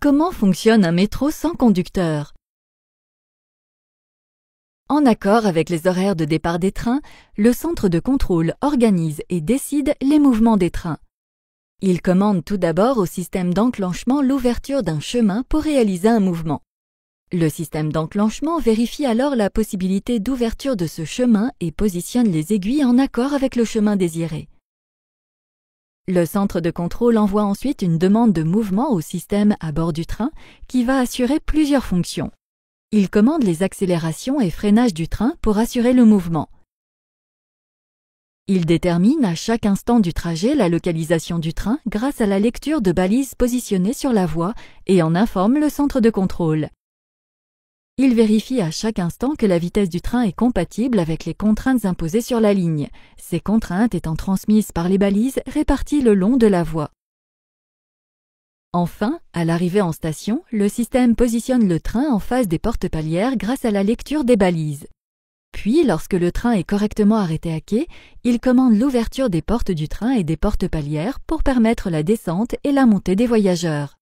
Comment fonctionne un métro sans conducteur En accord avec les horaires de départ des trains, le centre de contrôle organise et décide les mouvements des trains. Il commande tout d'abord au système d'enclenchement l'ouverture d'un chemin pour réaliser un mouvement. Le système d'enclenchement vérifie alors la possibilité d'ouverture de ce chemin et positionne les aiguilles en accord avec le chemin désiré. Le centre de contrôle envoie ensuite une demande de mouvement au système à bord du train qui va assurer plusieurs fonctions. Il commande les accélérations et freinages du train pour assurer le mouvement. Il détermine à chaque instant du trajet la localisation du train grâce à la lecture de balises positionnées sur la voie et en informe le centre de contrôle. Il vérifie à chaque instant que la vitesse du train est compatible avec les contraintes imposées sur la ligne, ces contraintes étant transmises par les balises réparties le long de la voie. Enfin, à l'arrivée en station, le système positionne le train en face des portes palières grâce à la lecture des balises. Puis, lorsque le train est correctement arrêté à quai, il commande l'ouverture des portes du train et des portes palières pour permettre la descente et la montée des voyageurs.